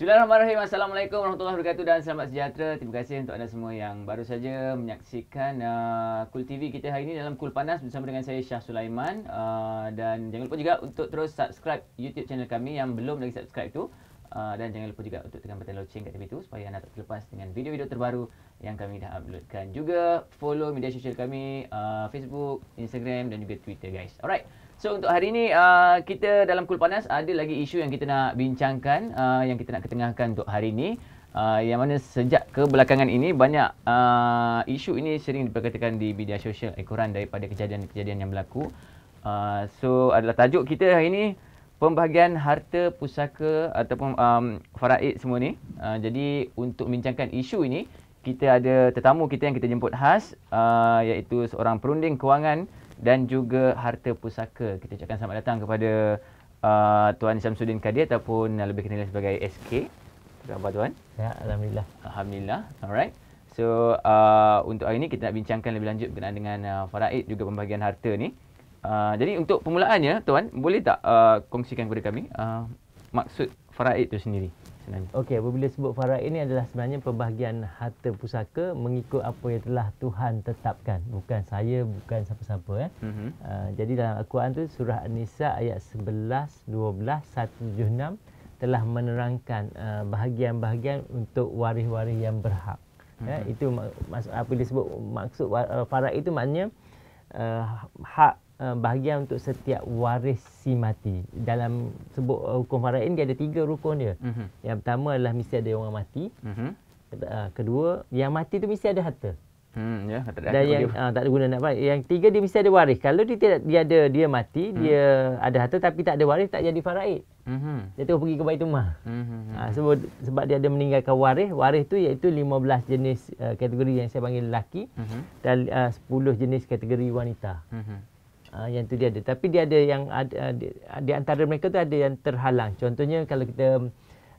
Bismillahirrahmanirrahim. Assalamualaikum warahmatullahi wabarakatuh dan selamat sejahtera. Terima kasih untuk anda semua yang baru saja menyaksikan uh, Cool TV kita hari ini dalam Cool Panas bersama dengan saya Syah Sulaiman. Uh, dan jangan lupa juga untuk terus subscribe YouTube channel kami yang belum lagi subscribe tu. Uh, dan jangan lupa juga untuk tekan butang loceng kat tepi tu supaya anda tak terlepas dengan video-video terbaru yang kami dah uploadkan. Juga follow media sosial kami uh, Facebook, Instagram dan juga Twitter guys. Alright. So untuk hari ini uh, kita dalam Kul Panas ada lagi isu yang kita nak bincangkan uh, yang kita nak ketengahkan untuk hari ini uh, yang mana sejak kebelakangan ini banyak uh, isu ini sering diperkatakan di media sosial ekoran eh, daripada kejadian-kejadian yang berlaku. Uh, so adalah tajuk kita hari ini pembahagian harta pusaka ataupun um, faraid semua ni. Uh, jadi untuk bincangkan isu ini kita ada tetamu kita yang kita jemput khas uh, iaitu seorang perunding kewangan dan juga harta pusaka. Kita ucapkan selamat datang kepada uh, Tuan Samsudin Kadir ataupun uh, lebih kenal sebagai SK. Apa khabar Tuan? Ya, Alhamdulillah. Alhamdulillah. Alright. So, uh, untuk hari ini kita nak bincangkan lebih lanjut berkenaan dengan uh, faraid juga pembahagian harta ni. Uh, jadi untuk permulaannya Tuan, boleh tak uh, kongsikan kepada kami uh, maksud faraid itu sendiri? sebenarnya? Okey, apabila sebut faraid ini adalah sebenarnya pembahagian harta pusaka mengikut apa yang telah Tuhan tetapkan. Bukan saya, bukan siapa-siapa. Eh. Mm-hmm. Uh, jadi dalam Al-Quran itu surah An-Nisa ayat 11, 12, 176 telah menerangkan uh, bahagian-bahagian untuk waris-waris yang berhak. mm itu mak- mak- apa disebut maksud uh, faraid itu maknanya uh, hak Uh, bahagian untuk setiap waris si mati. Dalam sebut uh, hukum faraid dia ada tiga rukun dia. Mm-hmm. Yang pertama adalah mesti ada orang mati. Mm-hmm. Uh, kedua, yang mati tu mesti ada harta. Hmm, ya, tak ada. Dan yang Uh, tak ada guna nak faraid. Yang tiga dia mesti ada waris. Kalau dia tidak dia ada dia mati, hmm dia ada harta tapi tak ada waris tak jadi faraid. Mm-hmm. Dia terus pergi ke Baitullah. Mm-hmm. Mhm, uh, ha, mhm. sebab sebab dia ada meninggalkan waris. Waris tu iaitu 15 jenis uh, kategori yang saya panggil lelaki mm-hmm. dan uh, 10 jenis kategori wanita. Mm-hmm. Uh, yang tu dia ada. Tapi dia ada yang ada, ah, di, antara mereka tu ada yang terhalang. Contohnya kalau kita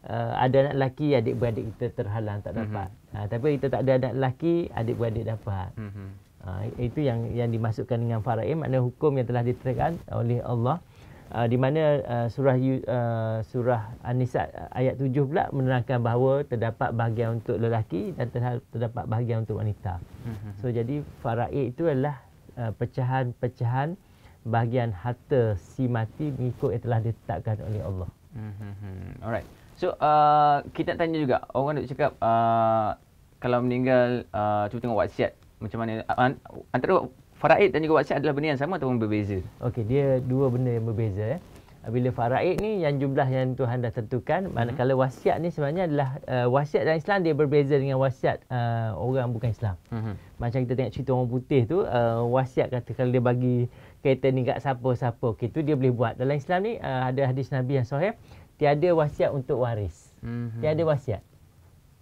uh, ada anak lelaki, adik-beradik kita terhalang tak mhm. dapat. Mm-hmm. Uh, tapi kita tak ada anak lelaki, adik-beradik dapat. Mm-hmm. Uh, itu yang yang dimasukkan dengan faraim, makna hukum yang telah diterangkan oleh Allah. Uh, di mana uh, surah uh, surah An-Nisa ayat 7 pula menerangkan bahawa terdapat bahagian untuk lelaki dan terdapat bahagian untuk wanita. Mm-hmm. So jadi faraid itu adalah Uh, pecahan-pecahan bahagian harta si mati mengikut yang telah ditetapkan oleh Allah. Hmm, alright. So uh, kita nak tanya juga orang nak cakap uh, kalau meninggal uh, cuba tengok wasiat macam mana uh, antara faraid dan juga wasiat adalah benda yang sama ataupun berbeza? Okey, dia dua benda yang berbeza eh bila faraid ni yang jumlah yang Tuhan dah tentukan mm-hmm. manakala wasiat ni sebenarnya adalah uh, wasiat dalam Islam dia berbeza dengan wasiat uh, orang bukan Islam. hmm Macam kita tengok cerita orang putih tu uh, wasiat kata kalau dia bagi kereta ni kat siapa-siapa okey tu dia boleh buat. Dalam Islam ni uh, ada hadis Nabi yang sahih tiada wasiat untuk waris. hmm Tiada wasiat.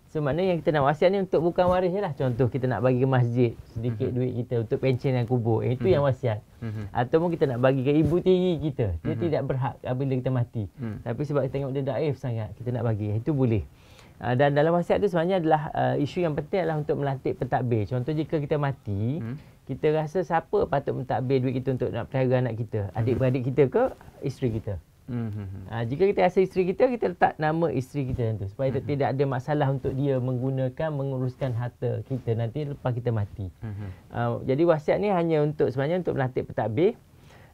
So maknanya yang kita nak wasiat ni untuk bukan waris lah. Contoh kita nak bagi ke masjid sedikit mm-hmm. duit kita untuk pencen dan kubur. Eh, itu mm-hmm. yang mhm. wasiat. Mm-hmm. Ataupun kita nak bagi ke ibu tiri kita. Dia mm-hmm. tidak berhak apabila kita mati. Mm. Tapi sebab kita tengok dia daif sangat, kita nak bagi. Eh, itu boleh. Uh, dan dalam wasiat tu sebenarnya adalah uh, isu yang penting adalah untuk melantik pentadbir. Contoh jika kita mati, mm. kita rasa siapa patut mentadbir duit kita untuk nak pelihara anak kita? Adik-beradik kita ke isteri kita? Hmm. Ah jika kita rasa isteri kita kita letak nama isteri kita tentu supaya mm-hmm. tidak ada masalah untuk dia menggunakan menguruskan harta kita nanti lepas kita mati. Hmm. Uh, jadi wasiat ni hanya untuk sebenarnya untuk melantik pentadbir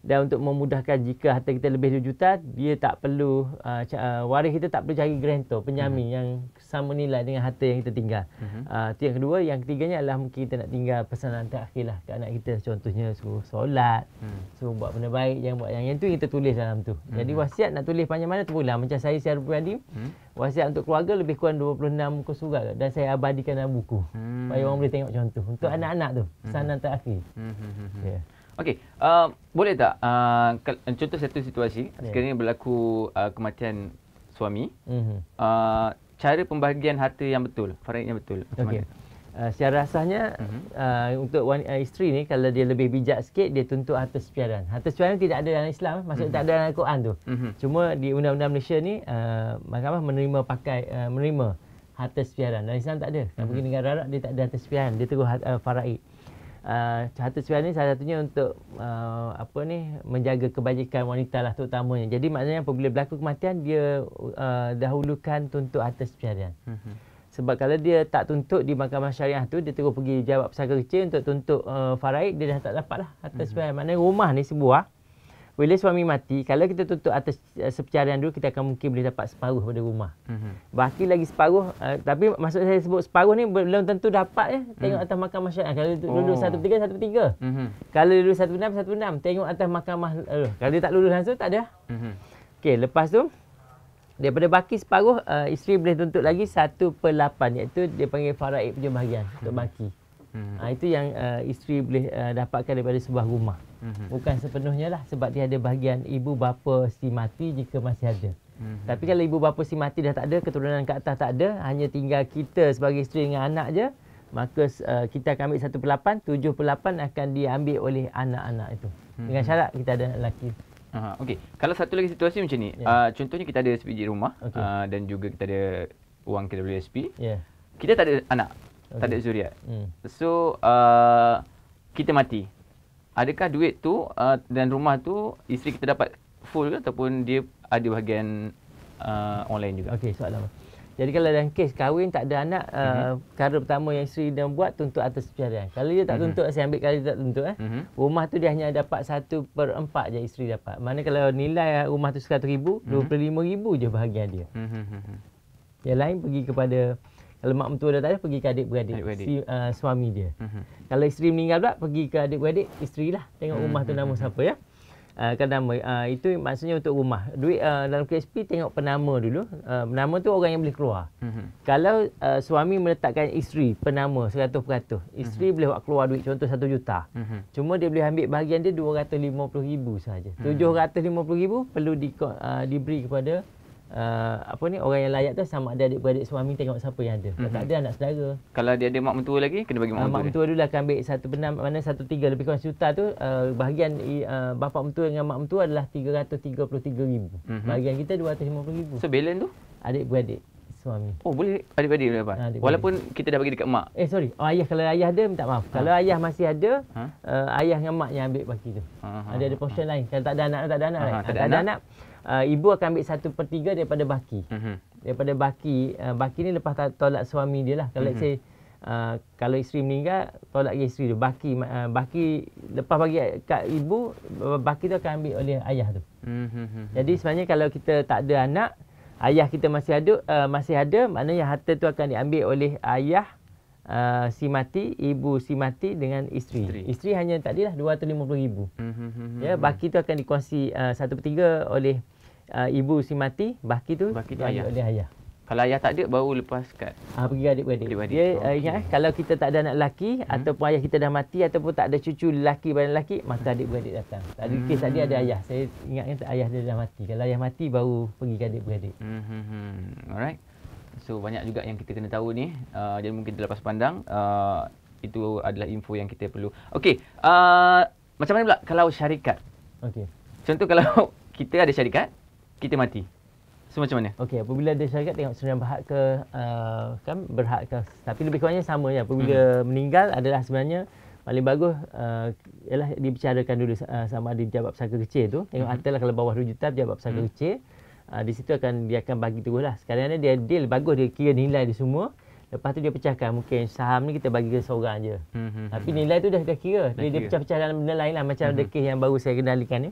dan untuk memudahkan jika harta kita lebih 2 juta dia tak perlu uh, uh, waris kita tak perlu cari grantor penyami uh-huh. Mhm. yang sama nilai dengan harta yang kita tinggal. Uh-huh. Uh, yang kedua, yang ketiganya adalah mungkin kita nak tinggal pesanan terakhirlah ke anak kita contohnya suruh solat, uh-huh. suruh buat benda baik yang buat yang yang itu kita tulis dalam tu. Uh-huh. Jadi mhm. wasiat nak tulis panjang mana tu pula macam saya Syahrul Puadi uh-huh. Hmm. wasiat untuk keluarga lebih kurang 26 muka surat dan saya abadikan dalam buku. Uh-huh. Supaya orang boleh tengok contoh untuk uh-huh. anak-anak tu pesanan uh-huh. terakhir. Uh-huh. Yeah. Okey, uh, boleh tak uh, contoh satu situasi yeah. sekiranya berlaku uh, kematian suami. Mm-hmm. Uh, cara pembahagian harta yang betul, faraid yang betul. Okey. Uh, secara asasnya mm-hmm. uh, untuk wanita uh, isteri ni kalau dia lebih bijak sikit dia tuntut harta sepiaran. Harta sepiaran tidak ada dalam Islam, eh. maksudnya mm-hmm. tak ada dalam Al-Quran tu. Mm-hmm. Cuma di undang-undang Malaysia ni uh, mahkamah menerima pakai uh, menerima harta sepiaran. Dalam Islam tak ada. Mm-hmm. Tapi mhm. negara Arab dia tak ada harta sepiaran, dia terus uh, faraid. mm uh, harta suria ni salah satunya untuk uh, apa ni menjaga kebajikan wanita lah terutamanya. Jadi maknanya apabila berlaku kematian dia uh, dahulukan tuntut harta suria. Mhm. Sebab kalau dia tak tuntut di mahkamah syariah tu, dia terus pergi jawab pesaka kecil untuk tuntut uh, faraid, dia dah tak dapat lah. Atas mm -hmm. Maknanya rumah ni sebuah, bila suami mati, kalau kita tutup atas uh, sepercarian dulu, kita akan mungkin boleh dapat separuh pada rumah. Mm-hmm. Baki lagi separuh, uh, tapi maksud saya sebut separuh ni belum tentu dapat ya. Tengok mm. atas mahkamah syariah. Kalau oh. lulus satu tiga, satu tiga. Mm-hmm. Kalau lulus satu enam, satu enam. Tengok atas mahkamah. Uh, kalau dia tak lulus langsung, tak ada. Mm-hmm. Okey, lepas tu, daripada baki separuh, uh, isteri boleh tuntut lagi satu per lapan. Iaitu dia panggil faraib punya bahagian untuk baki. Mm-hmm. Mm-hmm. Ha, itu yang uh, isteri boleh uh, dapatkan daripada sebuah rumah. Mm-hmm. Bukan sepenuhnya lah sebab dia ada bahagian ibu bapa si mati jika masih ada. Mm-hmm. Tapi kalau ibu bapa si mati dah tak ada, keturunan ke atas tak ada, hanya tinggal kita sebagai isteri dengan anak je, maka uh, kita akan ambil satu per tujuh per akan diambil oleh anak-anak itu. Mm-hmm. Dengan syarat kita ada anak lelaki. Aha, okay. Kalau satu lagi situasi macam ni, yeah. Ya. uh, contohnya kita ada sepijik rumah okay. uh, dan juga kita ada wang KWSP. Yeah. Kita tak ada anak okay. tak ada zuriat. Hmm. So uh, kita mati. Adakah duit tu uh, dan rumah tu isteri kita dapat full ke ataupun dia ada bahagian uh, orang lain juga? Okey, soalan. Jadi kalau dalam kes kahwin tak ada anak, uh, mm-hmm. cara pertama yang isteri dia buat tuntut atas perceraian. Kalau dia tak mhm. tuntut, mm-hmm. saya ambil kali dia tak tuntut. Eh. Mm-hmm. Rumah tu dia hanya dapat satu per 4 je isteri dapat. Mana kalau nilai uh, rumah tu RM100,000, RM25,000 mm-hmm. je bahagian dia. Mm-hmm. Yang lain pergi kepada kalau mak mentua dah tak ada, pergi ke adik-beradik, Si, uh, suami dia. Uh-huh. Kalau isteri meninggal pula, pergi ke adik-beradik, isteri lah. Tengok rumah uh-huh. tu mhm, nama mhm, siapa ya. Uh, kan nama uh, itu maksudnya untuk rumah duit uh, dalam KSP tengok penama dulu uh, nama tu orang yang boleh keluar mm-hmm. kalau uh, suami meletakkan isteri penama 100% isteri mm-hmm. boleh buat keluar duit contoh 1 juta mm-hmm. cuma dia boleh ambil bahagian dia 250,000 saja mm-hmm. 750,000 perlu di uh, diberi kepada uh, apa ni orang yang layak tu sama ada adik-beradik suami tengok siapa yang ada. Mm-hmm. tak mhm. ada anak saudara. Kalau dia ada mak mentua lagi kena bagi mak mentua. Uh, mak mentua dulu lah, akan ambil satu benam mana satu tiga lebih kurang sejuta tu uh, bahagian uh, bapa mentua dengan mak mentua adalah 333,000. Mm-hmm. Bahagian kita 250,000. So balance tu adik-beradik suami. Oh boleh adik-beradik boleh dapat. Ah, adik Walaupun kita dah bagi dekat mak. Eh sorry. Oh ayah kalau ayah ada minta maaf. Ha? Kalau ayah masih ada, ha? uh, ayah dengan mak yang ambil baki tu. Ha, ha, ada ada ha, portion ha. lain. Kalau tak ada anak tak ada anak. Ha, ha, ada tak ada anak. anak uh, ibu akan ambil satu per tiga daripada baki. Mm-hmm. Daripada baki, uh, baki ni lepas tolak suami dia lah. Kalau mm-hmm. Uh, kalau isteri meninggal tolak isteri dia. baki uh, baki lepas bagi kat ibu baki tu akan ambil oleh ayah tu mm-hmm. jadi sebenarnya kalau kita tak ada anak ayah kita masih ada uh, masih ada maknanya harta tu akan diambil oleh ayah uh, si mati ibu si mati dengan isteri isteri, isteri hanya tadilah 250000 mm-hmm. ya mhm. baki tu akan dikuasai uh, 1/3 oleh uh, ibu si mati, baki tu baki dia ayah. Oleh ayah. Kalau ayah tak ada baru lepas kad. Ah pergi adik-beradik. Dia ah, okay. uh, ingat eh, kalau kita tak ada anak lelaki hmm. ataupun ayah kita dah mati ataupun tak ada cucu lelaki badan lelaki maka adik-beradik datang. Tak ada hmm. kes tadi ada ayah. Saya ingat kan ayah dia dah mati. Kalau ayah mati baru pergi ke adik-beradik. Hmm, hmm, hmm Alright. So banyak juga yang kita kena tahu ni. Uh, jadi mungkin terlepas pandang uh, itu adalah info yang kita perlu. Okay, uh, macam mana pula kalau syarikat? Okey. Contoh kalau kita ada syarikat, kita mati. So macam mana? Okey, apabila ada syarikat tengok sebenarnya berhak ke uh, kan berhak ke tapi lebih kurangnya sama ya. Apabila hmm. meninggal adalah sebenarnya paling bagus uh, ialah dibicarakan dulu uh, sama ada jawab pesaka kecil tu. Tengok hmm. lah kalau bawah 2 juta jawab pesaka hmm. kecil. Uh, di situ akan dia akan bagi terus lah. Sekarang ni dia deal bagus dia kira nilai dia semua. Lepas tu dia pecahkan mungkin saham ni kita bagi ke seorang je. Hmm. hmm tapi hmm, hmm. nilai tu dah dah kira. dia, dia pecah-pecah dalam benda lain lah macam hmm. ada yang baru saya kenalikan ni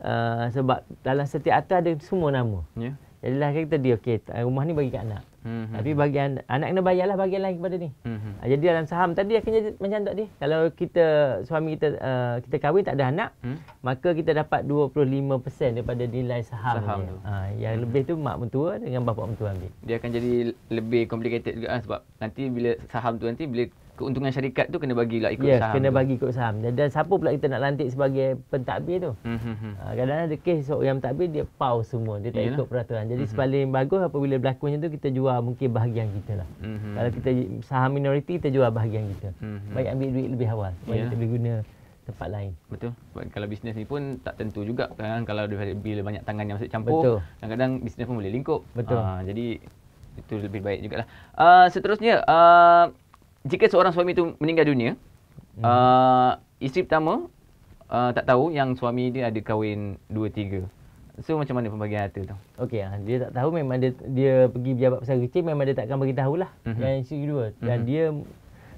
uh, sebab dalam setiap atas ada semua nama. Ya. Yeah. Jadi kita dia okey rumah ni bagi kat anak. Mm-hmm. Tapi hmm. bagi an- anak kena bayarlah bagian lain kepada ni. Mm-hmm. Uh, jadi dalam saham tadi akan jadi macam tak dia. Kalau kita suami kita uh, kita kahwin tak ada anak, mm-hmm. maka kita dapat 25% daripada nilai saham, saham tu. Uh, yang mm-hmm. lebih tu mak mentua dengan bapa mentua ambil. Dia akan jadi lebih complicated juga uh, sebab nanti bila saham tu nanti bila keuntungan syarikat tu kena bagi lah ikut yeah, saham. Ya, kena tu. bagi ikut saham. Dan, dan siapa pula kita nak lantik sebagai pentadbir tu? mm kadang-kadang ada kes so, yang pentadbir dia pau semua. Dia tak Yalah. ikut peraturan. Jadi mm-hmm. paling hmm. bagus apabila berlaku macam tu kita jual mungkin bahagian kita lah. Mm-hmm. Kalau kita saham minoriti kita jual bahagian kita. Mm-hmm. Baik ambil duit lebih awal. Baik kita boleh guna tempat lain. Betul. Sebab kalau bisnes ni pun tak tentu juga kan kalau bila banyak tangan yang masuk campur. Kadang-kadang bisnes pun boleh lingkup. Betul. Uh, jadi itu lebih baik jugalah. Uh, seterusnya uh, jika seorang suami itu meninggal dunia, hmm. uh, isteri pertama uh, tak tahu yang suami dia ada kahwin dua tiga. So macam mana pembagian harta tu? Okey, ah, dia tak tahu memang dia dia pergi pejabat besar kecil memang dia takkan beritahu lah mm-hmm. yang isteri kedua. Mm-hmm. Dan mhm. dia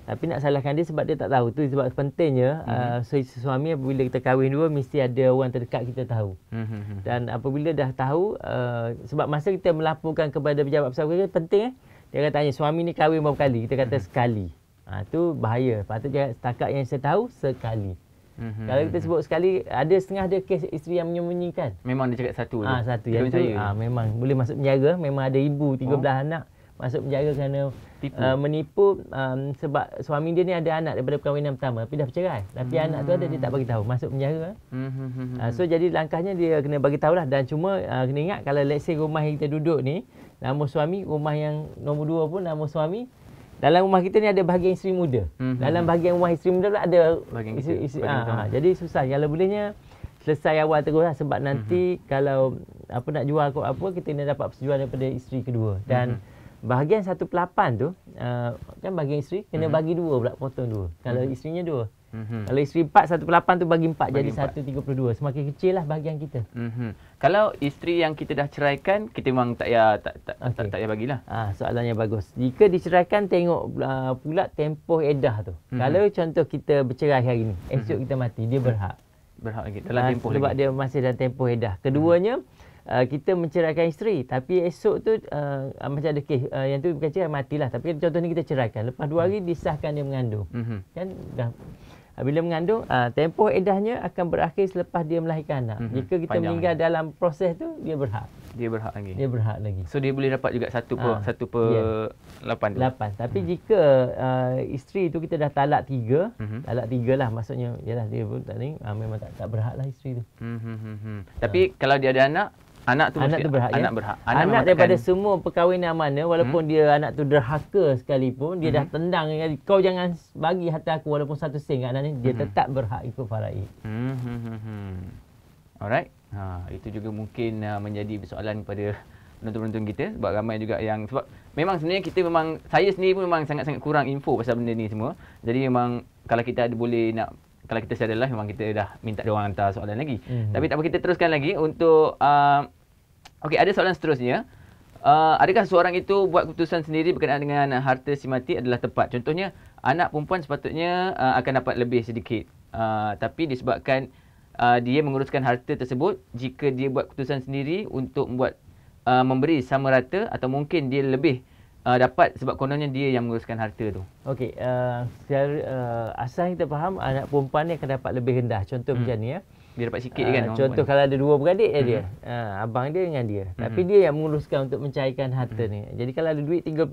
tapi nak salahkan dia sebab dia tak tahu tu sebab pentingnya mm-hmm. uh, ah, so, suami apabila kita kahwin dua mesti ada orang terdekat kita tahu. Mm-hmm. Dan apabila dah tahu uh, sebab masa kita melaporkan kepada pejabat besar kecil penting eh dia akan tanya suami ni kahwin berapa kali? Kita kata mhm. sekali. Ha, tu bahaya. Patut dia setakat yang saya tahu sekali. Mm-hmm. Kalau kita sebut sekali ada setengah ada kes isteri yang menyembunyikan. Memang dia cakap satu. Ah ha, satu. Yang tu, ha, memang boleh masuk penjara, memang ada ibu 13 oh. anak masuk penjara kerana uh, menipu um, sebab suami dia ni ada anak daripada perkahwinan pertama tapi dah bercerai tapi hmm. anak tu ada dia tak bagi tahu masuk penjara eh? hmm. uh, so jadi langkahnya dia kena bagi tahu lah. dan cuma uh, kena ingat kalau let's say rumah yang kita duduk ni nama suami rumah yang nombor dua pun nama suami dalam rumah kita ni ada bahagian isteri muda hmm. dalam bahagian rumah isteri muda pula ada bahagian isteri, isteri bahagian uh, uh, jadi susah kalau bolehnya selesai awal terus lah sebab nanti mm-hmm. kalau apa nak jual kot apa kita kena dapat persetujuan daripada isteri kedua dan mm bahagian 1/8 tu uh, kan bahagian isteri kena mm-hmm. bagi dua, pula potong 2 mm-hmm. kalau mhm. isterinya dua, mm-hmm. kalau isteri 4 1/8 tu bagi 4 bagi jadi 4. 1/32 semakin kecil lah bahagian kita mm-hmm. kalau isteri yang kita dah ceraikan kita memang tak ya tak tak, okay. tak tak ya bagilah ah soalannya bagus jika diceraikan tengok uh, pula tempoh edah tu mm-hmm. kalau contoh kita bercerai hari ni esok mm-hmm. kita mati dia berhak berhak lagi dalam ah, tempoh sebab lagi. dia masih dalam tempoh edah keduanya mm-hmm. Uh, kita menceraikan isteri tapi esok tu uh, macam ada kes uh, yang tu bukan cerai matilah tapi contoh ni kita ceraikan lepas 2 hari disahkan dia mengandung mm-hmm. kan dah uh, bila mengandung uh, tempoh edahnya akan berakhir selepas dia melahirkan anak mm-hmm. jika kita Panjang meninggal ya. dalam proses tu dia berhak dia berhak lagi dia berhak lagi so dia boleh dapat juga satu per ha, satu per ya. lapan yeah. lapan tapi mm-hmm. jika uh, isteri tu kita dah talak tiga mm-hmm. talak tiga lah maksudnya ialah dia pun tak ni uh, memang tak tak berhak lah isteri tu mm-hmm. tapi ha. kalau dia ada anak Anak tu anak tu berhak. Ya? Anak ya? berhak. Anak, anak daripada semua perkahwinan mana walaupun hmm? dia anak tu derhaka sekalipun dia hmm? dah tendang kau jangan bagi harta aku walaupun satu sen kat anak ni dia hmm. tetap berhak ikut faraid. Hmm, hmm, hmm, hmm. Alright. Ha itu juga mungkin uh, menjadi persoalan kepada penonton-penonton kita sebab ramai juga yang sebab memang sebenarnya kita memang saya sendiri pun memang sangat-sangat kurang info pasal benda ni semua. Jadi memang kalau kita ada boleh nak kalau kita secara live memang kita dah minta dia orang hantar soalan lagi. Mm-hmm. Tapi tak apa kita teruskan lagi untuk uh, okey ada soalan seterusnya. Uh, adakah seorang itu buat keputusan sendiri berkenaan dengan harta si mati adalah tepat? Contohnya anak perempuan sepatutnya uh, akan dapat lebih sedikit. Uh, tapi disebabkan uh, dia menguruskan harta tersebut, jika dia buat keputusan sendiri untuk membuat uh, memberi sama rata atau mungkin dia lebih uh, dapat sebab kononnya dia yang menguruskan harta tu. Okey, uh, secara uh, asal kita faham anak perempuan ni akan dapat lebih rendah. Contoh hmm. macam ni ya. Dia dapat sikit uh, kan. Ah, contoh kalau ada dua beradik hmm. dia. Uh, abang dia dengan dia. Hmm. Tapi dia yang menguruskan untuk mencairkan harta hmm. ni. Jadi kalau ada duit 30,000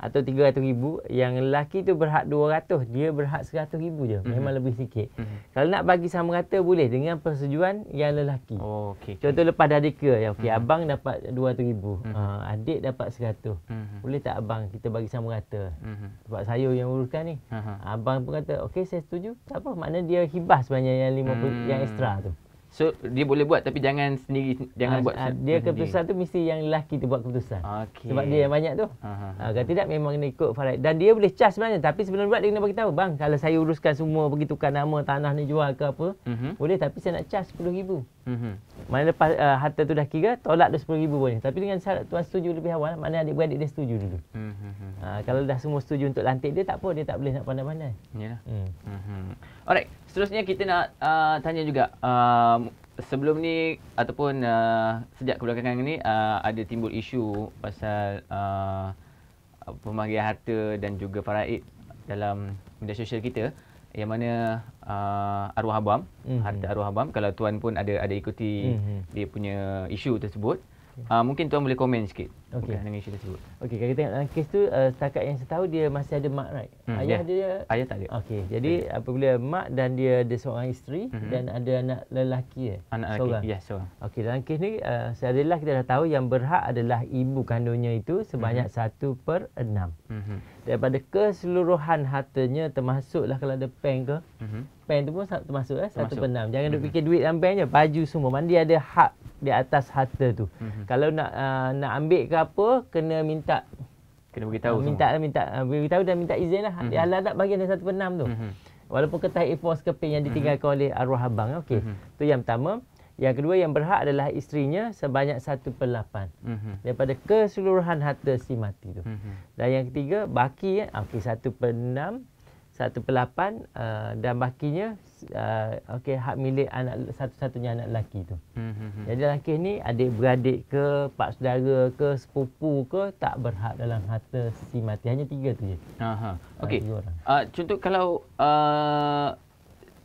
atau tiga ratus ribu, yang lelaki tu berhak dua ratus, dia berhak seratus ribu je mhm. memang mm-hmm. lebih sikit mm-hmm. kalau nak bagi sama rata boleh dengan persetujuan yang lelaki oh, okay. contoh lepas dah deka ya okey mm-hmm. abang dapat 200,000 mm-hmm. uh, adik dapat seratus, mm-hmm. boleh tak abang kita bagi sama rata mm-hmm. sebab saya yang uruskan ni uh-huh. abang pun kata okey saya setuju tak apa maknanya dia hibah sebenarnya yang 50 mm-hmm. yang ekstra tu So dia boleh buat tapi jangan sendiri jangan ah, buat. Ah, dia keputusan tu mesti yang lelaki kita buat keputusan. Okay. Sebab dia yang banyak tu. Ha. Ah, kalau tidak memang kena ikut faraid dan dia boleh charge sebenarnya tapi sebelum buat dia kena bagi tahu bang kalau saya uruskan semua pergi tukar nama tanah ni jual ke apa. Uh-huh. Boleh tapi saya nak charge 10000. Mhm. Mana lepas uh, harta tu dah kira, tolak dia 10000 boleh. Tapi dengan syarat tuan setuju lebih awal, mana adik-beradik dia setuju dulu. Mhm. Uh, kalau dah semua setuju untuk lantik dia tak apa, dia tak boleh nak pandai-pandai. Iyalah. Hmm. Mhm. Alright, seterusnya kita nak uh, tanya juga uh, sebelum ni ataupun uh, sejak kebelakangan ni uh, ada timbul isu pasal uh, pemanggil harta dan juga faraid dalam media sosial kita yang mana uh, arwah abam mm-hmm. harta arwah abam kalau tuan pun ada ada ikuti mm-hmm. dia punya isu tersebut okay. uh, mungkin tuan boleh komen sikit okay. dengan isu tersebut okey kalau kita tengok dalam kes tu uh, setakat yang saya tahu dia masih ada mak right mm, ayah yeah. dia ayah tak ada okey jadi okay. apabila mak dan dia ada seorang isteri mm-hmm. dan ada anak lelaki ya anak lelaki seorang. yes seorang okey dalam kes ni uh, seadalah kita dah tahu yang berhak adalah ibu kandungnya itu sebanyak mm-hmm. 1/6 mm hmm 1 6 mm hmm daripada keseluruhan hartanya termasuklah kalau ada bank ke. Mm-hmm. Bank tu pun termasuk eh satu pendam. Jangan mm-hmm. duk mhm. fikir duit dalam bank je, baju semua mandi ada hak di atas harta tu. Mm-hmm. Kalau nak uh, nak ambil ke apa kena minta kena beritahu uh, minta, semua. Minta lah, minta uh, beritahu dan minta izin lah. Mm-hmm. Halal tak bagi ada satu pendam tu. Mm-hmm. Walaupun kertas A4 keping yang ditinggalkan mm-hmm. oleh arwah abang. Okey. Mm-hmm. Tu yang pertama. Yang kedua yang berhak adalah isterinya sebanyak 1/8 uh-huh. Mhm. daripada keseluruhan harta si mati tu. Uh-huh. Dan yang ketiga baki eh ah, okey 1/6 1/8 uh, dan bakinya uh, okey hak milik anak satu-satunya anak lelaki tu. Uh-huh. Jadi lelaki ni adik beradik ke pak saudara ke sepupu ke tak berhak dalam harta si mati hanya tiga tu je. Aha. Ah, okey. Uh, contoh kalau uh,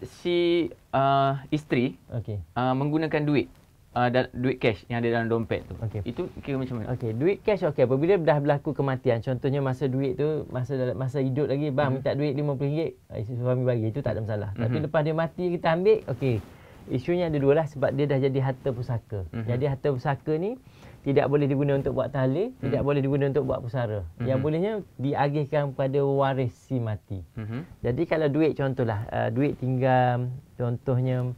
si uh, isteri okay. uh, menggunakan duit uh, da- duit cash yang ada dalam dompet tu. Okay. Itu kira macam mana? Okay. Duit cash okey. Apabila dah berlaku kematian, contohnya masa duit tu, masa masa hidup lagi, bang mm-hmm. minta duit RM50, ah, isteri suami bagi. Itu tak ada masalah. hmm Tapi mhm. lepas dia mati, kita ambil, okey. Isunya ada dua lah sebab dia dah jadi harta pusaka. hmm Jadi harta pusaka ni, tidak boleh diguna untuk buat tahlil, hmm. tidak boleh diguna untuk buat pusara. Hmm. Yang bolehnya diagihkan kepada waris si mati. Hmm. Jadi kalau duit contohlah, uh, duit tinggal contohnya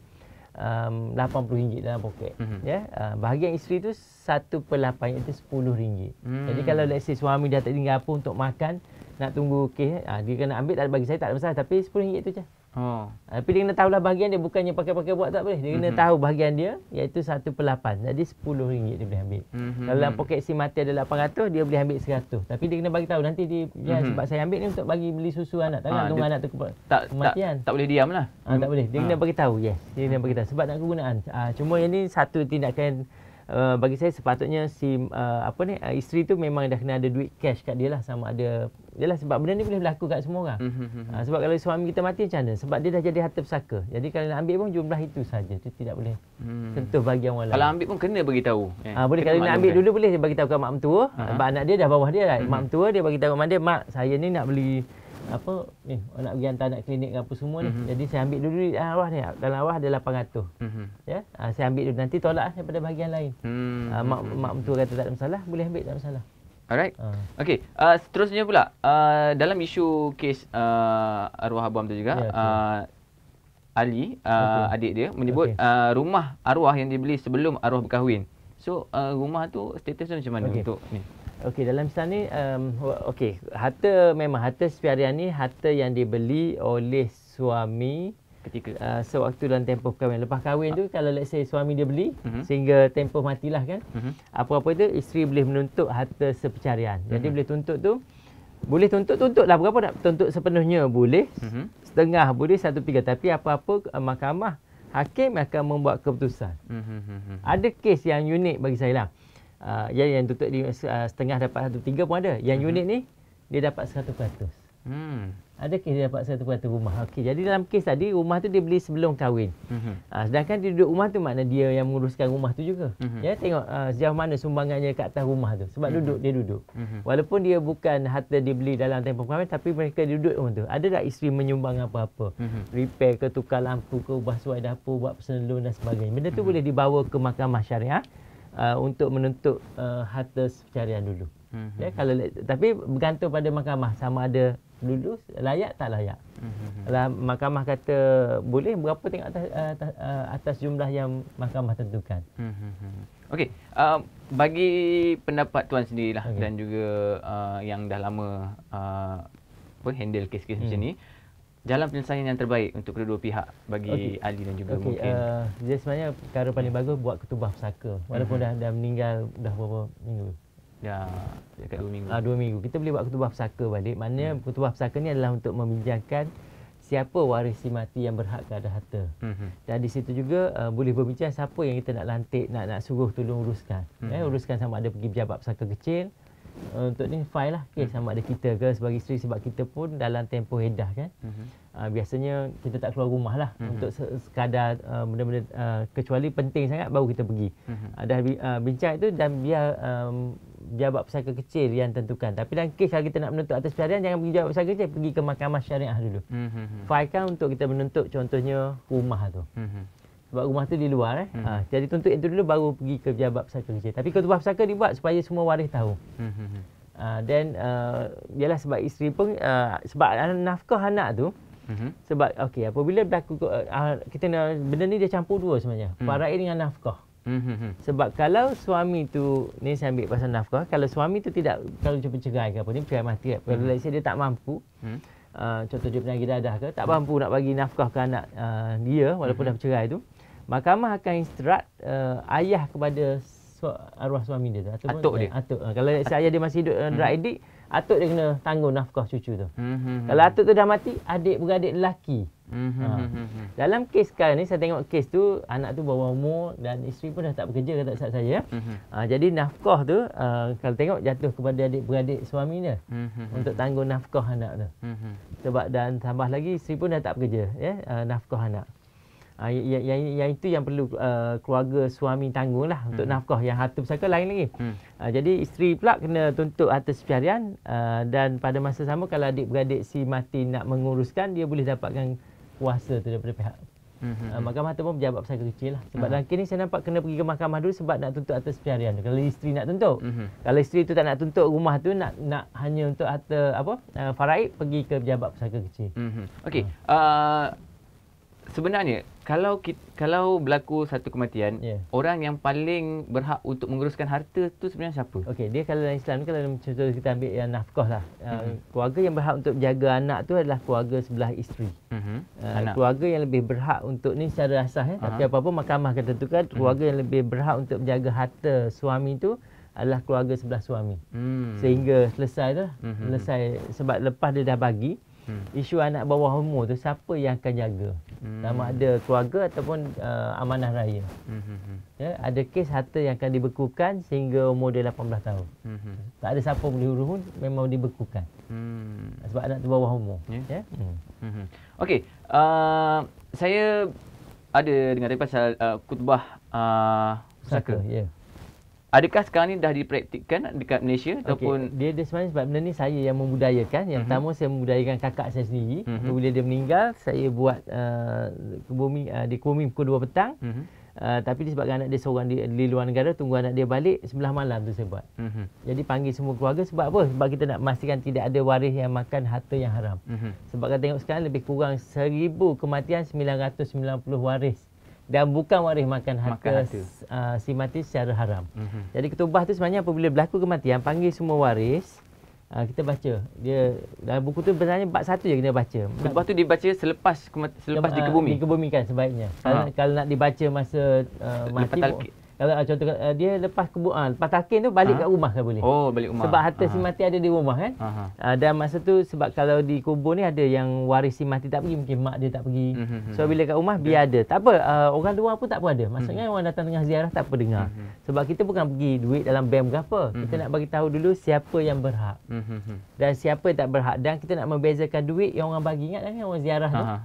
um, RM80 dalam poket. Hmm. Ya, yeah? uh, bahagian isteri itu satu per 8 iaitu RM10. Hmm. Jadi kalau let's say suami dah tak tinggal apa untuk makan, nak tunggu okey, uh, ah, dia kena ambil tak bagi saya tak ada masalah tapi RM10 tu je. Hmm. Oh. Tapi dia kena tahulah bahagian dia bukannya pakai-pakai buat tak boleh. Dia kena mm-hmm. tahu bahagian dia iaitu satu per 8. Jadi sepuluh ringgit dia boleh ambil. Mm-hmm. Kalau dalam poket si mati ada 800 dia boleh ambil 100. Tapi dia kena bagi tahu nanti dia mm-hmm. ya, mhm. sebab saya ambil ni untuk bagi beli susu anak. Tak ha, tunggu anak tu kematian. Tak, tak, tak, tak boleh diam lah. Ha, ah, tak boleh. Dia ha. kena bagi tahu. Yes. Dia kena bagi tahu sebab nak kegunaan. Ha, cuma yang ni satu tindakan Eh, bagi saya sepatutnya si uh, apa ni uh, isteri tu memang dah kena ada duit cash kat dia lah sama ada jelas sebab benda ni boleh berlaku kat semua orang. Mm-hmm. Uh, sebab kalau suami kita mati macam mana? Sebab dia dah jadi harta pusaka. Jadi kalau nak ambil pun jumlah itu saja. Itu tidak boleh. Hmm. Sentuh bagi orang lain. Kalau ambil pun kena bagi tahu. Eh, uh, boleh kalau nak ambil kan? dulu boleh bagi tahu kat mak mentua. Uh-huh. Sebab anak dia dah bawah dia lah. Mm-hmm. Mak mhm. mentua dia bagi tahu mak dia, "Mak, saya ni nak beli apa ni eh, nak pergi hantar anak klinik ke apa semua ni. Mm-hmm. Jadi saya ambil dulu duit dalam awah ni. Dalam awah ada 800. Mm-hmm. Ya. Yeah? Uh, saya ambil dulu nanti tolak lah daripada bahagian lain. Mm-hmm. Uh, mak mak mentua kata tak ada masalah, boleh ambil tak ada masalah. Alright. Uh. Okay. Uh, seterusnya pula uh, dalam isu kes uh, arwah abam tu juga yeah, ya, okay. uh, Ali, uh, okay. adik dia, menyebut okay. uh, rumah arwah yang dibeli sebelum arwah berkahwin. So, uh, rumah tu status dia macam mana okay. untuk ni? Okey dalam sana ni um, okey harta memang harta sepiharian ni harta yang dibeli oleh suami ketika uh, sewaktu dalam tempoh kahwin lepas kahwin tu kalau let's say suami dia beli uh-huh. sehingga tempoh matilah kan uh-huh. apa-apa tu isteri boleh menuntut harta sepiharian jadi uh-huh. boleh tuntut tu boleh tuntut tuntutlah berapa nak tuntut sepenuhnya boleh uh-huh. setengah boleh satu tiga tapi apa-apa uh, mahkamah hakim akan membuat keputusan uh-huh. ada kes yang unik bagi saya lah uh, yang yang tutup di uh, setengah dapat satu tiga pun ada. Yang hmm unit ni dia dapat 100%. Hmm. Ada kes dia dapat 100% rumah. Okey, jadi dalam kes tadi rumah tu dia beli sebelum kahwin. hmm Uh, sedangkan dia duduk rumah tu makna dia yang menguruskan rumah tu juga. hmm Ya, tengok uh, sejauh mana sumbangannya kat atas rumah tu. Sebab hmm duduk dia duduk. hmm Walaupun dia bukan harta dia beli dalam tempoh kahwin tapi mereka duduk rumah tu. Ada tak isteri menyumbang apa-apa? hmm Repair ke tukar lampu ke ubah suai dapur, buat personal loan dan sebagainya. Benda tu hmm boleh dibawa ke mahkamah syariah. Uh, untuk menuntut uh, harta pencarian dulu. Mm-hmm. Ya, kalau tapi bergantung pada mahkamah sama ada dulu layak tak layak. Kalau mm-hmm. Lah, mahkamah kata boleh berapa tengok atas uh, atas, uh, atas jumlah yang mahkamah tentukan. Mm-hmm. Okey, uh, bagi pendapat tuan sendirilah okay. dan juga uh, yang dah lama uh, apa handle kes-kes mm. macam hmm. ni jalan penyelesaian yang terbaik untuk kedua-dua pihak bagi okay. Ali dan juga okay. mungkin. Uh, eh, jadi sebenarnya cara paling bagus buat ketubah pusaka walaupun uh-huh. dah dah meninggal dah beberapa minggu. Ya, dekat dua minggu. Ah, uh, dua minggu. Kita boleh buat ketubah pusaka balik. Maknanya uh-huh. Hmm. ketubah pusaka ni adalah untuk membincangkan siapa waris si mati yang berhak ke ada harta. Uh-huh. Dan di situ juga uh, boleh berbincang siapa yang kita nak lantik, nak nak suruh tolong uruskan. Uh-huh. Eh, uruskan sama ada pergi pejabat pusaka kecil, Eh, untuk ni file lah okay, hmm. sama ada kita ke sebagai isteri sebab kita pun dalam tempoh edah kan uh, biasanya kita tak keluar rumah lah uh untuk sekadar uh, benda-benda uh, kecuali penting sangat baru kita pergi uh, dah uh, bincang itu dan biar um, biar buat pesaka kecil yang tentukan tapi dalam kes kalau kita nak menuntut atas pesaharian jangan pergi jawab pesaka kecil pergi ke mahkamah syariah dulu uh file kan untuk kita menuntut contohnya rumah tu uh sebab rumah tu di luar eh. Hmm. Ha, jadi tuntut itu dulu baru pergi ke pejabat pusaka kerja. Tapi ketubah pusaka dibuat supaya semua waris tahu. Hmm. hmm, hmm. Ha, then uh, ialah sebab isteri pun uh, sebab nafkah anak tu hmm. sebab okey apabila berlaku uh, uh kita nak benda ni dia campur dua sebenarnya. Faraid hmm. dengan nafkah. Mm-hmm. Sebab kalau suami tu ni saya ambil pasal nafkah, kalau suami tu tidak kalau cuba cerai ke apa ni, pergi mati kan. Kalau mm dia tak mampu, mm-hmm. uh, contoh dia penyakit dadah ke, tak mampu nak bagi nafkah ke anak uh, dia walaupun mm-hmm. dah bercerai tu, mm-hmm mahkamah akan instruct uh, eh, ayah kepada su- arwah suami dia ataupun atuk dia. Ya, atuk. Uh, kalau si ayah dia masih hidup uh, eh, drug hmm. addict, atuk dia kena tanggung nafkah cucu tu. Hmm, hmm, hmm. Kalau atuk tu dah mati, adik beradik lelaki. Hmm. Uh. Dalam kes sekarang ni saya tengok kes tu anak tu bawa umur dan isteri pun dah tak bekerja kata saya ya. Hmm. Uh, jadi nafkah tu uh, kalau tengok jatuh kepada adik beradik suami dia. Hmm. Untuk tanggung nafkah anak tu. Hmm. Sebab dan tambah lagi isteri pun dah tak bekerja ya, uh, nafkah anak yang, ah, yang, ya, ya, yang, itu yang perlu uh, keluarga suami tanggung lah untuk hmm. nafkah yang harta pusaka lain lagi. Hmm. Uh, jadi isteri pula kena tuntut harta sepiharian uh, dan pada masa sama kalau adik-beradik si mati nak menguruskan dia boleh dapatkan kuasa tu daripada pihak Uh, mahkamah tu pun pejabat pesan kecil lah Sebab uh-huh. dalam kes ni saya nampak kena pergi ke mahkamah dulu Sebab nak tuntut atas pencarian Kalau isteri nak tuntut uh-huh. Kalau isteri tu tak nak tuntut rumah tu Nak nak hanya untuk atas apa uh, Faraib pergi ke pejabat pesan kecil uh-huh. Okay uh. Uh, Sebenarnya kalau kalau berlaku satu kematian, yeah. orang yang paling berhak untuk menguruskan harta tu sebenarnya siapa? Okey, dia kalau dalam Islam kalau dalam contoh kita ambil yang nafkah lah. Mm-hmm. Uh, keluarga yang berhak untuk jaga anak tu adalah keluarga sebelah isteri. Mm-hmm. Uh, keluarga yang lebih berhak untuk ni secara asas eh, uh-huh. tapi apa-apa mahkamah akan tentukan hmm. keluarga mm-hmm. yang lebih berhak untuk menjaga harta suami tu adalah keluarga sebelah suami. Mm-hmm. Sehingga selesai dah, mm-hmm. selesai sebab lepas dia dah bagi Hmm. Isu anak bawah umur tu siapa yang akan jaga? hmm. sama ada keluarga ataupun uh, amanah raya. Hmm, hmm, hmm, Ya, ada kes harta yang akan dibekukan sehingga umur dia 18 tahun. Hmm, hmm. Tak ada siapa boleh urus memang dibekukan. Hmm. Sebab anak tu bawah umur. Yeah. Ya. ya? Hmm. hmm. Hmm, Okey, uh, saya ada dengar tadi pasal uh, khutbah uh, Saka. Saka. Yeah. Adakah sekarang ni dah dipraktikkan dekat Malaysia okay. ataupun dia dia sebenarnya sebab benda ni saya yang membudayakan. Yang uh-huh. pertama saya membudayakan kakak saya sendiri. Uh-huh. Bila dia meninggal, saya buat uh, kebumi uh, eh, di kebumi pukul 2 petang. Uh-huh. Uh, tapi disebabkan anak dia seorang di, di luar negara, tunggu anak dia balik sebelah malam tu saya buat. uh Jadi panggil semua keluarga sebab apa? Sebab kita nak memastikan tidak ada waris yang makan harta yang haram. Uh-huh. Sebab kan tengok sekarang lebih kurang seribu kematian 990 waris dan bukan waris makan harta, makan harta. Uh, si mati secara haram. Mm-hmm. Jadi ketubah tu sebenarnya apabila berlaku kematian panggil semua waris uh, kita baca. Dia dalam buku tu sebenarnya bab satu je kena baca. Ketubah tu dibaca selepas selepas uh, dikebumi. Ah, dikebumikan sebaiknya. Ha. Kalau, kalau nak dibaca masa uh, mati kalau ah, contoh uh, dia lepas kebu uh, lepas takin tu balik ha? kat rumah tak boleh. Oh, balik rumah. Sebab harta ha. si mati ada di rumah kan. Ha. Uh, dan masa tu sebab kalau di kubur ni ada yang waris si mati tak pergi mungkin mak dia tak pergi. Mm-hmm. So hmm. bila kat rumah biar yeah. ada. Tak apa uh, orang luar pun tak apa ada. Maksudnya mm-hmm. orang datang tengah ziarah tak apa dengar. Mm-hmm. Sebab kita bukan pergi duit dalam bank ke apa. Mm-hmm. Kita nak bagi tahu dulu siapa yang berhak. Mm-hmm. Dan siapa yang tak berhak dan kita nak membezakan duit yang orang bagi ingat dengan yang orang ziarah tu. Ha, ha.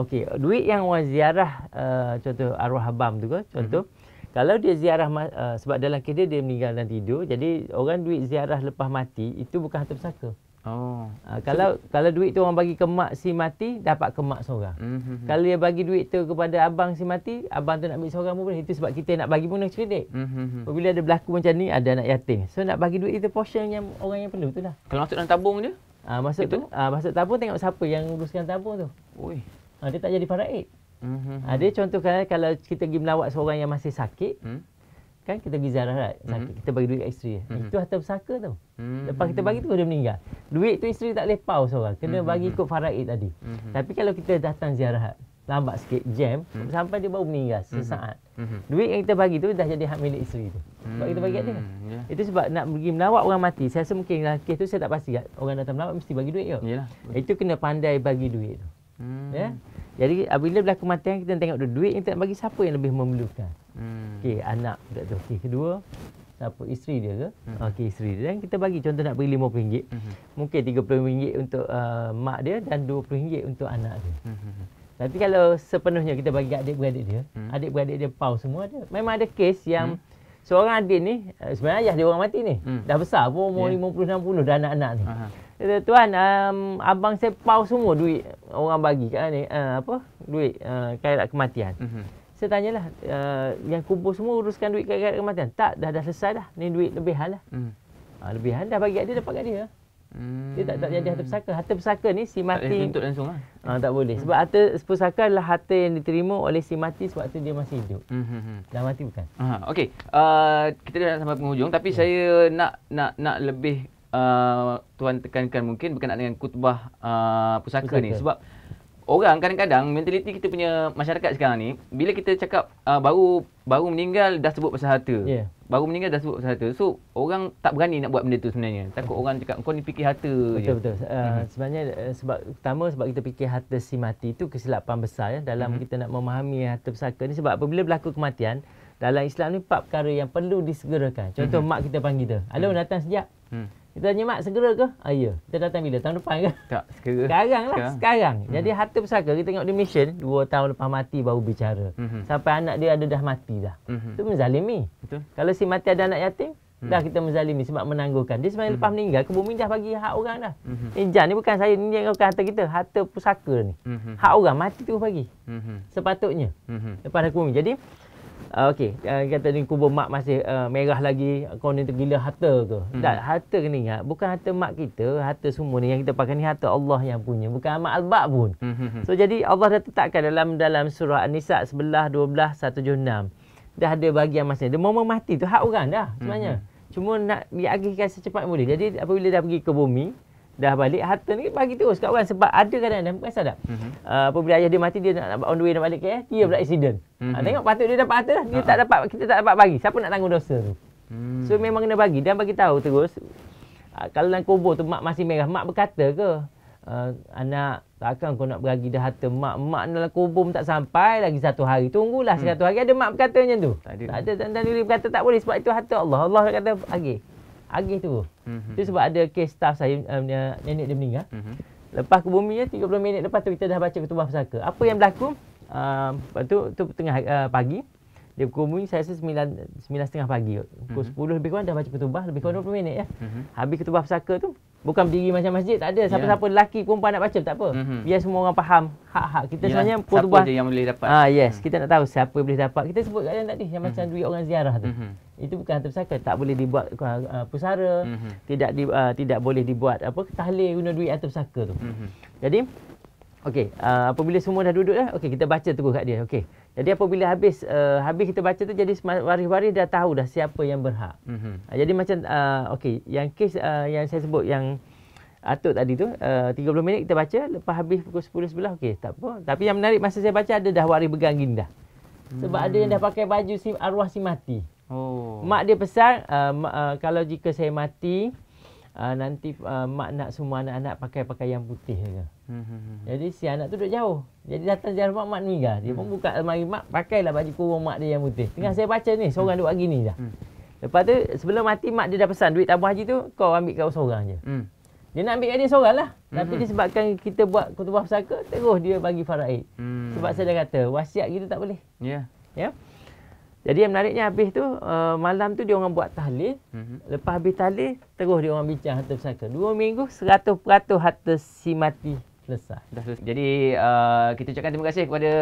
Okey, duit yang orang ziarah uh, contoh arwah abam tu ke contoh mm-hmm kalau dia ziarah uh, sebab dalam kereta dia meninggal dan tidur jadi orang duit ziarah lepas mati itu bukan harta pusaka oh uh, kalau so, kalau duit tu orang bagi ke mak si mati dapat ke mak seorang mm-hmm. kalau dia bagi duit tu kepada abang si mati abang tu nak ambil seorang pun itu sebab kita nak bagi pun nak kredit mm-hmm. bila ada berlaku macam ni ada anak yatim so nak bagi duit itu portion yang orang yang perlu tu lah kalau masuk dalam tabung dia Ah uh, masuk tu ah uh, masuk tabung tengok siapa yang uruskan tabung tu. Oi. Ah uh, dia tak jadi faraid. Mm-hmm. Ha, dia mhm. contohkan eh, kalau kita pergi melawat seorang yang masih sakit, mm-hmm. kan kita pergi zarah sakit, mm-hmm. kita bagi duit kat isteri. Mm-hmm. Itu harta pusaka tau. Mm-hmm. Lepas kita mhm. bagi tu dia meninggal. Duit tu isteri tak boleh pau seorang. Kena mm-hmm. bagi mhm. ikut faraid tadi. Mm-hmm. Tapi kalau kita datang ziarah lambat sikit, jam, mm-hmm. sampai dia baru meninggal sesaat. Mm-hmm. Duit yang kita bagi tu dah jadi hak milik isteri tu. Sebab mm-hmm. kita bagi kat dia. Hmm, yeah. Itu sebab nak pergi melawat orang mati. Saya rasa mungkin dalam kes tu saya tak pasti. Orang datang melawat mesti bagi duit ke. Itu kena pandai bagi duit tu. hmm Ya? Jadi apabila berlaku kematian kita tengok dulu duit kita nak bagi siapa yang lebih memerlukan. Hmm. Okey, anak budak tu. Okey, kedua siapa isteri dia ke? Hmm. Okey, isteri dia. Dan kita bagi contoh nak beri RM50. Hmm. Mungkin RM30 untuk uh, mak dia dan RM20 untuk anak dia. Hmm, hmm, hmm. Tapi kalau sepenuhnya kita bagi adik-beradik dia, hmm. adik-beradik dia pau semua dia. Memang ada kes yang hmm. seorang adik ni, eh, sebenarnya ayah dia orang mati ni. Hmm. Dah besar pun umur yeah. 50 60 dah anak-anak ni. Aha. Kata, tuan, um, abang saya pau semua duit orang bagi kat ni. Uh, eh, apa? Duit uh, eh, kaitan kematian. Mm-hmm. Saya tanyalah, uh, yang kumpul semua uruskan duit kaitan kematian. Tak, dah, dah selesai dah. Ni duit lebihan lah. Mm. Uh, ah, lebihan dah bagi kat dia, dapat kat dia. Hmm. Dia tak, tak jadi harta pesaka. Harta pesaka ni si mati... Tak boleh langsung lah. Uh, tak boleh. Sebab hmm. harta pesaka adalah harta yang diterima oleh si mati sewaktu dia masih hidup. Hmm, hmm, hmm. Dah mati bukan? Uh, ah, okay. Uh, kita dah sampai penghujung. Tapi yeah. saya nak nak nak lebih Uh, tuan tekankan mungkin berkenaan dengan kutbah uh, pusaka, pusaka ni sebab orang kadang-kadang mentaliti kita punya masyarakat sekarang ni bila kita cakap uh, baru baru meninggal dah sebut pasal harta. Yeah. Baru meninggal dah sebut pasal harta. So orang tak berani nak buat benda tu sebenarnya. Takut orang cakap kau ni fikir harta betul, je. Betul Uh, mm-hmm. Sebenarnya uh, sebab utama sebab kita fikir harta si mati tu kesilapan besar ya dalam mm-hmm. kita nak memahami harta pusaka ni sebab apabila berlaku kematian dalam Islam ni empat perkara yang perlu disegerakan. Contoh mm-hmm. mak kita panggil dia. Hello mm-hmm. datang sejak. Mm-hmm. Kita tanya mak segera ke? Ah, ya. Kita datang bila? Tahun depan ke? Tak, segera. Sekarang lah. Sekarang. sekarang. Hmm. Jadi harta pusaka kita tengok di mission. Dua tahun lepas mati baru bicara. Hmm. Sampai anak dia ada dah mati dah. Hmm. Itu menzalimi. Betul. Kalau si mati ada anak yatim, hmm. dah kita menzalimi sebab menangguhkan. Dia sebenarnya hmm. lepas meninggal, ke bumi dah bagi hak orang dah. Hmm. Injan eh, ni bukan saya, ni yang bukan harta kita. Harta pusaka ni. Hmm. Hak orang mati terus bagi. Hmm. Sepatutnya. Hmm. Lepas dah ke bumi. Jadi, uh, okey uh, kata ni kubur mak masih uh, merah lagi kau ni tergila harta ke hmm. tak harta ni ingat ha, bukan harta mak kita harta semua ni yang kita pakai ni harta Allah yang punya bukan mak albab pun hmm, hmm, hmm. so jadi Allah dah tetapkan dalam dalam surah an-nisa 11 12 176 dah ada bagian masa dia mau mati tu hak orang dah sebenarnya hmm. hmm cuma nak diagihkan secepat mungkin jadi apabila dah pergi ke bumi dah balik harta ni bagi terus kat orang sebab ada kadang-kadang bukan sadar mm-hmm. Ah, apabila ayah dia mati dia nak, nak on the way nak balik KL eh, dia pula mhm. accident mm-hmm. uh, tengok patut dia dapat harta lah. dia uh-huh. tak ah. dapat kita tak dapat bagi siapa nak tanggung dosa tu mm. so memang kena bagi dan bagi tahu terus uh, kalau dalam kubur tu mak masih merah mak berkata ke uh, anak takkan kau nak bagi dah harta mak mak dalam kubur pun tak sampai lagi satu hari tunggulah mm. satu hari ada mak berkata macam tu tak ada tak ada tanda diri berkata tak boleh sebab itu harta Allah Allah kata agih okay agih tu. Mm-hmm. Itu sebab ada kes staff saya um, nenek dia meninggal. Mm-hmm. Lepas ke bumi 30 minit lepas tu kita dah baca ketubah pusaka. Apa yang berlaku? Um, lepas tu, tu tengah uh, pagi. Dia pukul bumi saya rasa 9 9.30 pagi. Pukul mm-hmm. 10 lebih kurang dah baca ketubah lebih kurang 20 mhm. minit ya. Mm-hmm. Habis ketubah pusaka tu Bukan berdiri macam masjid tak ada siapa-siapa yeah. lelaki perempuan nak baca tak apa. Mm-hmm. Biar semua orang faham hak-hak. Kita yeah. sebenarnya siapa khutbah siapa je yang boleh dapat. Ah yes, hmm kita nak tahu siapa boleh dapat. Kita sebut kat tadi yang mm-hmm. macam mhm. duit orang ziarah tu. Mm-hmm. Itu bukan harta pusaka, tak boleh dibuat uh, pusara, mm-hmm. tidak di, uh, tidak boleh dibuat apa tahlil guna duit harta pusaka tu. Mm-hmm. Jadi okay. uh, ah, apabila semua dah duduk dah, okey kita baca terus kat dia. Okay. Jadi apabila habis uh, habis kita baca tu jadi waris-waris dah tahu dah siapa yang berhak. Mm-hmm. Uh, jadi macam uh, okey yang kes uh, yang saya sebut yang atuk tadi tu eh, uh, 30 minit kita baca lepas habis pukul 10 11 okey tak apa. Tapi yang menarik masa saya baca ada dah waris begang ginda. Sebab mm-hmm. ada yang dah pakai baju si arwah si mati. Oh. Mak dia pesan uh, eh, mak, uh, kalau jika saya mati uh, nanti uh, mak nak semua anak-anak pakai pakaian putih ke. Mm-hmm. Hmm, hmm, hmm, Jadi si anak tu duduk jauh. Jadi datang jalan rumah mak ni kan. Dia pun buka lemari mak, pakailah baju kurung mak dia yang putih. Tengah saya baca ni, seorang duduk hari ni dah. Lepas tu, sebelum mati mak dia dah pesan duit tabung haji tu, kau ambil kau seorang je. Dia nak ambil dia seorang lah. Tapi disebabkan kita buat kutubah pesaka, terus dia bagi faraid. Sebab saya dah kata, wasiat gitu tak boleh. Ya. Yeah. Ya. Yeah? Jadi yang menariknya habis tu, uh, malam tu dia orang buat tahlil. Mm-hmm. Lepas habis tahlil, terus dia orang bincang harta pesaka. Dua minggu, seratus peratus harta si mati selesai. Dah selesai. Jadi uh, kita ucapkan terima kasih kepada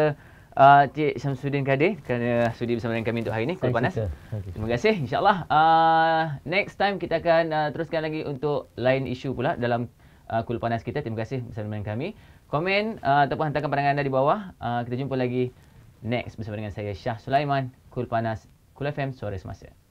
uh, Cik Syamsuddin Kadir kerana sudi bersama dengan kami untuk hari ini. Kulit panas. Okay. Terima kasih. InsyaAllah. Uh, next time kita akan uh, teruskan lagi untuk lain isu pula dalam uh, kulit panas kita. Terima kasih bersama dengan kami. Komen uh, ataupun hantarkan pandangan anda di bawah. Uh, kita jumpa lagi next bersama dengan saya Syah Sulaiman. Kulit panas. Kulit FM Suara Semasa.